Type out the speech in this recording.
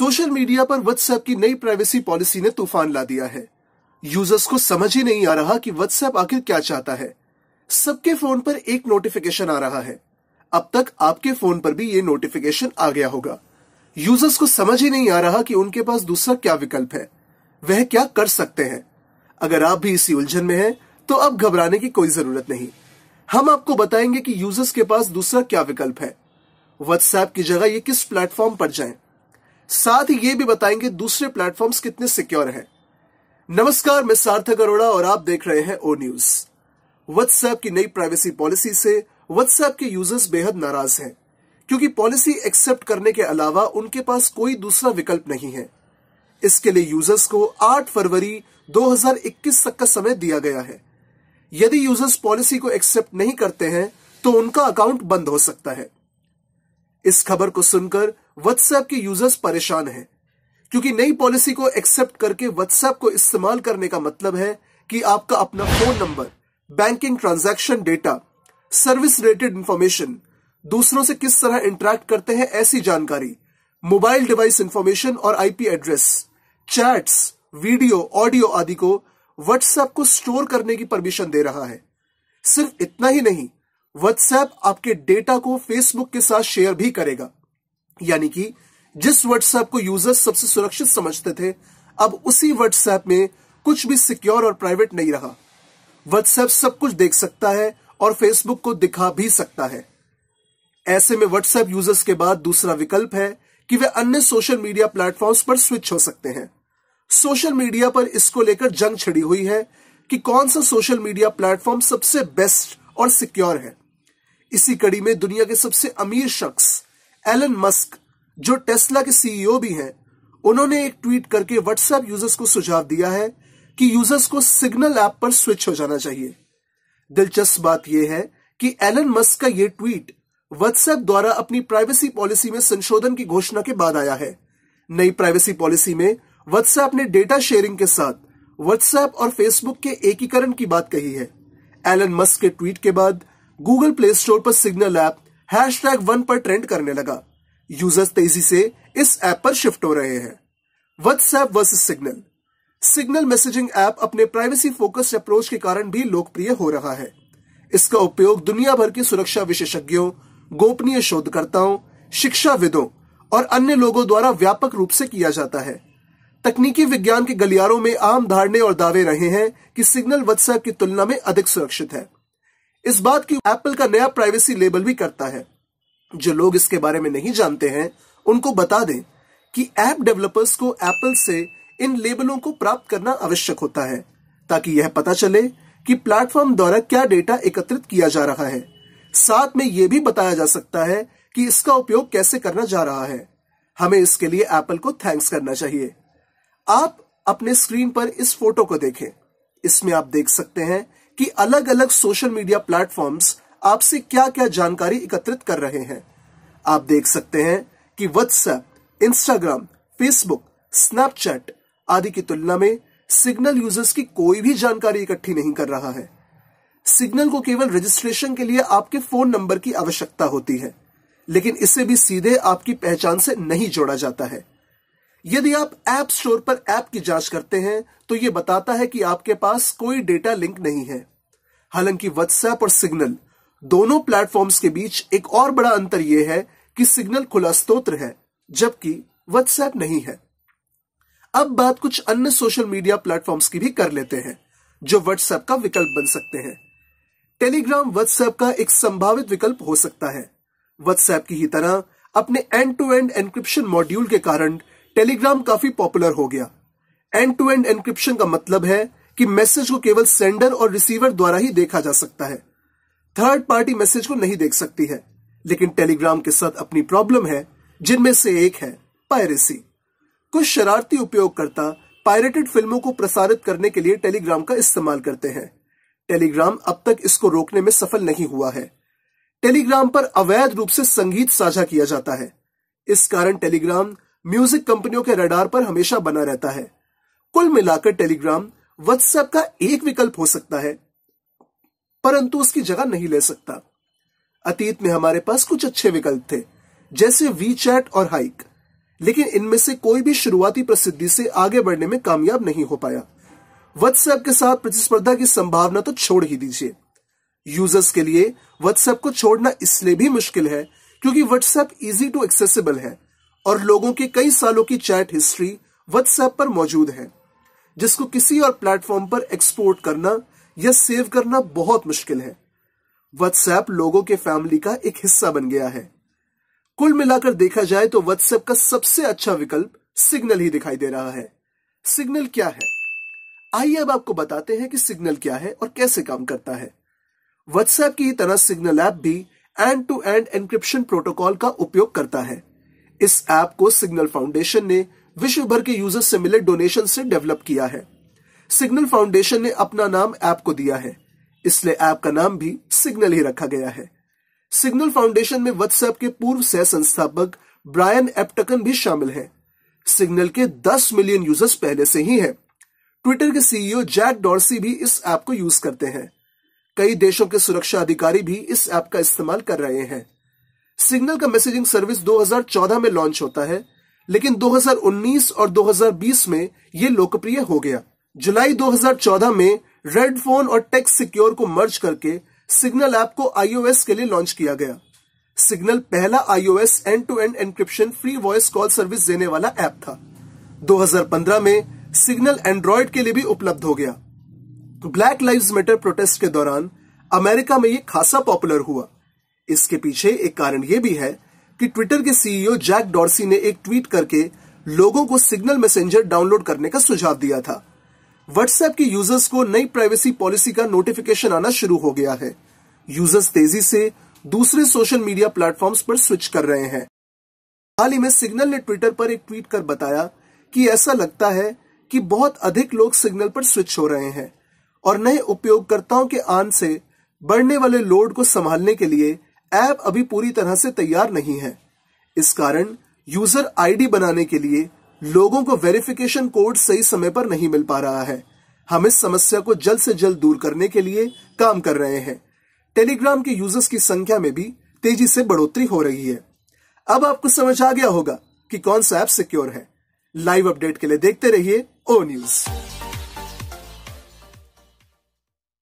Social media पर WhatsApp की नई प्राइवेसी पॉलिसी ने तूफान ला दिया है यूजर्स को समझ ही नहीं आ रहा कि व्हाट्सएप आखिर क्या चाहता है सबके फोन पर एक नोटिफिकेशन आ रहा है अब तक आपके फोन पर भी ये नोटिफिकेशन आ गया होगा यूजर्स को समझ ही नहीं आ रहा कि उनके पास दूसरा क्या विकल्प है वह क्या कर सकते हैं अगर आप भी इसी उलझन में हैं तो अब घबराने की कोई जरूरत नहीं हम आपको बताएंगे कि यूजर्स के पास दूसरा क्या विकल्प है व्हाट्सएप की जगह ये किस प्लेटफॉर्म पर जाएं साथ ही ये भी बताएंगे दूसरे प्लेटफॉर्म्स कितने सिक्योर हैं नमस्कार मैं सार्थक अरोड़ा और आप देख रहे हैं ओ न्यूज व्हाट्सएप की नई प्राइवेसी पॉलिसी से व्हाट्सएप के यूजर्स बेहद नाराज हैं क्योंकि पॉलिसी एक्सेप्ट करने के अलावा उनके पास कोई दूसरा विकल्प नहीं है इसके लिए यूजर्स को 8 फरवरी 2021 तक का समय दिया गया है यदि यूजर्स पॉलिसी को एक्सेप्ट नहीं करते हैं तो उनका अकाउंट बंद हो सकता है इस खबर को सुनकर व्हाट्सएप के यूजर्स परेशान हैं क्योंकि नई पॉलिसी को एक्सेप्ट करके व्हाट्सएप को इस्तेमाल करने का मतलब है कि आपका अपना phone number banking transaction data service related information दूसरों से किस तरह इंटरेक्ट करते हैं ऐसी जानकारी मोबाइल डिवाइस इंफॉर्मेशन और IP address chats video audio आदि को व्हाट्सएप को स्टोर करने की परमिशन दे रहा है सिर्फ इतना ही नहीं व्हाट्सएप आपके डेटा को फेसबुक के साथ शेयर भी करेगा यानी कि जिस व्हाट्सएप को यूजर्स सबसे सुरक्षित समझते थे अब उसी व्हाट्सएप में कुछ भी सिक्योर और प्राइवेट नहीं रहा व्हाट्सएप सब कुछ देख सकता है और फेसबुक को दिखा भी सकता है ऐसे में व्हाट्सएप यूजर्स के बाद दूसरा विकल्प है कि वे अन्य सोशल मीडिया प्लेटफॉर्म्स पर स्विच हो सकते हैं सोशल मीडिया पर इसको लेकर जंग छिड़ी हुई है कि कौन सा सोशल मीडिया प्लेटफॉर्म सबसे बेस्ट और सिक्योर है इसी कड़ी में दुनिया के सबसे अमीर शख्स एलन मस्क जो टेस्ला के सीईओ e भी हैं उन्होंने एक ट्वीट करके व्हाट्सएप यूजर्स को सुझाव दिया है कि यूजर्स को सिग्नल ऐप पर स्विच हो जाना चाहिए दिलचस्प बात यह है कि एलन मस्क का यह ट्वीट व्हाट्सएप द्वारा अपनी प्राइवेसी पॉलिसी में संशोधन की घोषणा के बाद आया है नई प्राइवेसी पॉलिसी में व्हाट्सएप ने डेटा शेयरिंग के साथ व्हाट्सएप और फेसबुक के एकीकरण की बात कही है एलन मस्क के ट्वीट के बाद गूगल प्ले स्टोर पर Signal app hashtag one पर ट्रेंड करने लगा यूजर्स तेजी से इस ऐप पर शिफ्ट हो रहे हैं WhatsApp versus Signal Signal messaging app अपने प्राइवेसी फोकस्ड अप्रोच के कारण भी लोकप्रिय हो रहा है इसका उपयोग दुनिया भर के सुरक्षा विशेषज्ञों गोपनीय शोधकर्ताओं शिक्षाविदों और अन्य लोगों द्वारा व्यापक रूप से किया जाता है तकनीकी विज्ञान के गलियारों में आम धारणे और दावे रहे हैं कि सिग्नल व्हाट्सएप की तुलना में अधिक सुरक्षित है इस बात की एप्पल का नया प्राइवेसी लेबल भी करता है जो लोग इसके बारे में नहीं जानते हैं उनको बता दें कि ऐप डेवलपर्स को एप्पल से इन लेबलों को प्राप्त करना आवश्यक होता है ताकि यह पता चले कि प्लेटफॉर्म द्वारा क्या डेटा एकत्रित किया जा रहा है साथ में यह भी बताया जा सकता है कि इसका उपयोग कैसे करना जा रहा है हमें इसके लिए एप्पल को थैंक्स करना चाहिए आप अपने स्क्रीन पर इस फोटो को देखें इसमें आप देख सकते हैं कि अलग अलग सोशल मीडिया प्लेटफॉर्म्स आपसे क्या क्या जानकारी एकत्रित कर रहे हैं आप देख सकते हैं कि व्हाट्सएप इंस्टाग्राम फेसबुक स्नैपचैट आदि की तुलना में सिग्नल यूजर्स की कोई भी जानकारी इकट्ठी नहीं कर रहा है सिग्नल को केवल रजिस्ट्रेशन के लिए आपके फोन नंबर की आवश्यकता होती है लेकिन इसे भी सीधे आपकी पहचान से नहीं जोड़ा जाता है यदि आप ऐप स्टोर पर ऐप की जांच करते हैं तो यह बताता है कि आपके पास कोई डेटा लिंक नहीं है हालांकि व्हाट्सएप और सिग्नल दोनों प्लेटफॉर्म्स के बीच एक और बड़ा अंतर यह है कि सिग्नल खुला स्त्रोत्र है जबकि व्हाट्सएप नहीं है अब बात कुछ अन्य सोशल मीडिया प्लेटफॉर्म्स की भी कर लेते हैं जो व्हाट्सएप का विकल्प बन सकते हैं टेलीग्राम व्हाट्सएप का एक संभावित विकल्प हो सकता है व्हाट्सएप की ही तरह अपने end to end encryption module के कारण टेलीग्राम काफी पॉपुलर हो गया एंड टू एंड एनक्रिप्शन का मतलब है कि मैसेज को केवल सेंडर और रिसीवर द्वारा ही देखा जा सकता है थर्ड पार्टी मैसेज को नहीं देख सकती है लेकिन टेलीग्राम के साथ अपनी प्रॉब्लम है जिनमें से एक है पायरेसी कुछ शरारती उपयोगकर्ता पायरेटेड फिल्मों को प्रसारित करने के लिए टेलीग्राम का इस्तेमाल करते हैं टेलीग्राम अब तक इसको रोकने में सफल नहीं हुआ है टेलीग्राम पर अवैध रूप से संगीत साझा किया जाता है इस कारण टेलीग्राम म्यूजिक कंपनियों के रडार पर हमेशा बना रहता है कुल मिलाकर टेलीग्राम व्हाट्सएप का एक विकल्प हो सकता है परंतु उसकी जगह नहीं ले सकता अतीत में हमारे पास कुछ अच्छे विकल्प थे जैसे वी चैट और हाइक लेकिन इनमें से कोई भी शुरुआती प्रसिद्धि से आगे बढ़ने में कामयाब नहीं हो पाया व्हाट्सएप के साथ प्रतिस्पर्धा की संभावना तो छोड़ ही दीजिए यूजर्स के लिए व्हाट्सएप को छोड़ना इसलिए भी मुश्किल है क्योंकि व्हाट्सएप इजी टू एक्सेसिबल है और लोगों की कई सालों की चैट हिस्ट्री व्हाट्सएप पर मौजूद है जिसको किसी और प्लेटफॉर्म पर एक्सपोर्ट करना या सेव करना बहुत मुश्किल है व्हाट्सएप लोगों के फैमिली का एक हिस्सा बन गया है कुल मिलाकर देखा जाए तो व्हाट्सएप का सबसे अच्छा विकल्प सिग्नल ही दिखाई दे रहा है सिग्नल क्या है आइए अब आपको बताते हैं कि सिग्नल क्या है और कैसे काम करता है व्हाट्सएप की तरह सिग्नल ऐप भी end to end encryption protocol का उपयोग करता है इस ऐप को सिग्नल फाउंडेशन ने विश्व भर के यूजर्स से मिले डोनेशन से डेवलप किया है सिग्नल फाउंडेशन ने अपना नाम ऐप को दिया है इसलिए ऐप का नाम भी सिग्नल ही रखा गया है सिग्नल फाउंडेशन में व्हाट्सएप के पूर्व सह संस्थापक ब्रायन एप्टकन भी शामिल है सिग्नल के 10 मिलियन यूजर्स पहले से ही हैं। ट्विटर के सीईओ जैक डॉर्सी भी इस ऐप को यूज करते हैं कई देशों के सुरक्षा अधिकारी भी इस ऐप का इस्तेमाल कर रहे हैं सिग्नल का मैसेजिंग सर्विस 2014 में लॉन्च होता है लेकिन 2019 और 2020 में ये लोकप्रिय हो गया जुलाई 2014 में रेड फोन और टेक्स सिक्योर को मर्ज करके सिग्नल ऐप को आईओएस के लिए लॉन्च किया गया सिग्नल पहला iOS end to end encryption free voice call service देने वाला ऐप था 2015 में सिग्नल एंड्रॉयड के लिए भी उपलब्ध हो गया ब्लैक लाइव मैटर प्रोटेस्ट के दौरान अमेरिका में यह खासा पॉपुलर हुआ इसके पीछे एक कारण यह भी है कि ट्विटर के सीईओ जैक डॉर्सी ने एक ट्वीट करके लोगों को सिग्नल मैसेंजर डाउनलोड करने का सुझाव दिया था व्हाट्सएप के यूजर्स को नई प्राइवेसी पॉलिसी का नोटिफिकेशन आना शुरू हो गया है यूजर्स तेजी से दूसरे सोशल मीडिया प्लेटफॉर्म्स पर स्विच कर रहे हैं हाल ही में सिग्नल ने ट्विटर पर एक ट्वीट कर बताया कि ऐसा लगता है कि बहुत अधिक लोग सिग्नल पर स्विच हो रहे हैं और नए उपयोगकर्ताओं के आन से बढ़ने वाले लोड को संभालने के लिए ऐप अभी पूरी तरह से तैयार नहीं है इस कारण यूजर आईडी बनाने के लिए लोगों को वेरिफिकेशन कोड सही समय पर नहीं मिल पा रहा है हम इस समस्या को जल्द से जल्द दूर करने के लिए काम कर रहे हैं टेलीग्राम के यूजर्स की संख्या में भी तेजी से बढ़ोतरी हो रही है अब आपको समझ आ गया होगा कि कौन सा ऐप सिक्योर है लाइव अपडेट के लिए देखते रहिए ओ न्यूज़